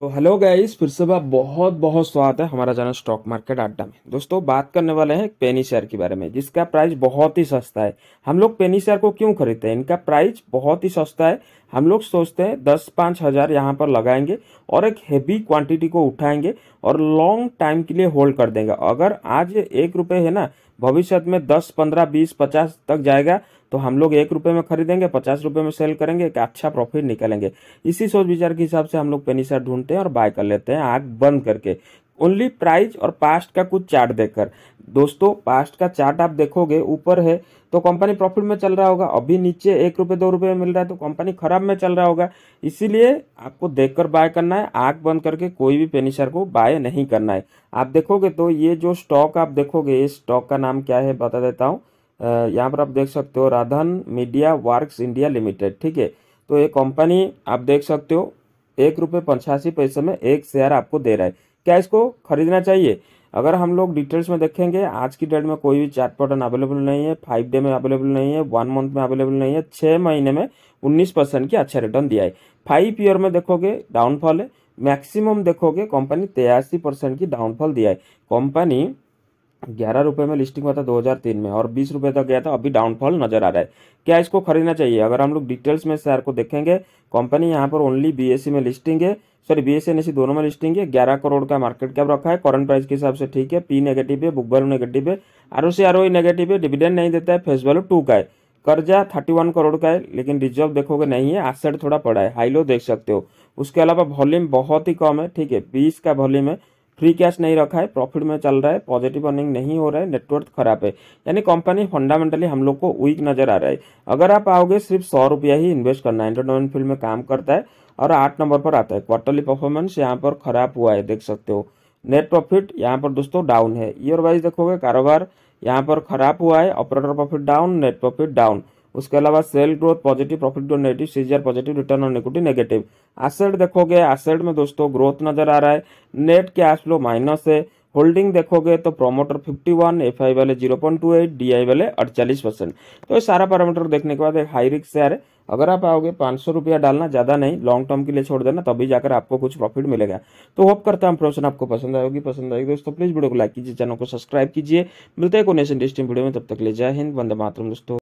तो hello guys फिर से आप बहुत बहुत स्वागत है हमारा चैनल स्टॉक मार्केट अड्डा में दोस्तों बात करने वाले हैं पेनी शेयर के बारे में जिसका प्राइस बहुत ही सस्ता है हम लोग पेनी शेयर को क्यों खरीदते हैं इनका प्राइस बहुत ही सस्ता है हम लोग सोचते हैं दस पाँच हज़ार यहाँ पर लगाएंगे और एक हैवी क्वांटिटी को उठाएंगे और लॉन्ग टाइम के लिए होल्ड कर देंगे अगर आज एक रुपये है ना भविष्य में दस पंद्रह बीस पचास तक जाएगा तो हम लोग एक रुपये में खरीदेंगे पचास रुपये में सेल करेंगे एक अच्छा प्रॉफिट निकालेंगे इसी सोच विचार के हिसाब से हम लोग पेनी शर्ट ढूंढते हैं और बाय कर लेते हैं आग बंद करके ओनली प्राइस और पास्ट का कुछ चार्ट देखकर दोस्तों पास्ट का चार्ट आप देखोगे ऊपर है तो कंपनी प्रॉफिट में चल रहा होगा अभी नीचे एक रुपये दो रुपये मिल रहा है तो कंपनी खराब में चल रहा होगा इसीलिए आपको देखकर बाय करना है आग बंद करके कोई भी पेनिशर को बाय नहीं करना है आप देखोगे तो ये जो स्टॉक आप देखोगे इस स्टॉक का नाम क्या है बता देता हूँ यहाँ पर आप देख सकते हो Radhan media works India limited ठीक है तो ये कंपनी आप देख सकते हो एक रुपये पंचासी पैसे में एक शेयर आपको दे रहा है क्या इसको खरीदना चाहिए अगर हम लोग डिटेल्स में देखेंगे आज की डेट में कोई भी चार्ट पैटर्न अवेलेबल नहीं है फाइव डे में अवेलेबल नहीं है वन मंथ में अवेलेबल नहीं है छः महीने में उन्नीस परसेंट की अच्छा रिटर्न दिया है फाइव ईयर में देखोगे डाउनफॉल है मैक्सिमम देखोगे कंपनी तेयासी परसेंट की डाउनफॉल दिया है कंपनी ग्यारह रुपये में लिस्टिंग हुआ था 2003 में और बीस रुपये तक गया था अभी डाउनफॉल नजर आ रहा है क्या इसको खरीदना चाहिए अगर हम लोग डिटेल्स में शेयर को देखेंगे कंपनी यहाँ पर ओनली बीएससी e में लिस्टिंग है सॉरी बी एस एनएससी दोनों में लिस्टिंग है ग्यारह करोड़ का मार्केट कैप रखा है करंट प्राइस के हिसाब से ठीक है पी नेगेटिव है बुक वैल्यू नेगेटिव है R O C R O negative है डिविडेंड नहीं देता है फेस वैल्यू टू का है कर्जा थर्टी वन करोड़ का है लेकिन रिजर्व देखोगे नहीं है आसेट थोड़ा पड़ा है हाई लो देख सकते हो उसके अलावा वॉल्यूम बहुत ही कम है ठीक है बीस का वॉल्यूम है फ्री कैश नहीं रखा है प्रॉफिट में चल रहा है पॉजिटिव अर्निंग नहीं हो रहा है नेटवर्क खराब है यानी कंपनी फंडामेंटली हम लोग को वीक नजर आ रहा है अगर आप आओगे सिर्फ सौ रुपया ही इन्वेस्ट करना है एंटरटेनमेंट फील्ड में काम करता है और आठ नंबर पर आता है क्वार्टरली परफॉर्मेंस यहाँ पर खराब हुआ है देख सकते हो नेट प्रॉफिट यहाँ पर दोस्तों डाउन है ईयर वाइज देखोगे कारोबार यहाँ पर खराब हुआ है operator profit down net profit down उसके अलावा sale growth positive profit growth negative सीजर positive return on equity negative asset देखोगे एसेट में दोस्तों ग्रोथ नजर आ रहा है नेट कैश फ्लो माइनस है होल्डिंग देखोगे तो प्रोमोटर 51 वन एफ आई वाले zero point two eight D I वाले अड़चालीस परसेंट तो ये सारा पैरामीटर देखने के बाद एक हाई रिक्स शेयर है अगर आप आओगे पाँच सौ रुपया डालना ज़्यादा नहीं लॉन्ग टर्म के लिए छोड़ देना तभी जाकर आपको कुछ प्रॉफिट मिलेगा तो होप करता हूँ प्रोशन आपको पसंद आएगी पसंद आएगी दोस्तों प्लीज़ वीडियो को लाइक कीजिए चैनल को सब्सक्राइब कीजिए मिलते हैं कोनेशन डिस्ट्रीम वीडियो में तब तक ले जय हिंद वंदे मातरम दोस्तों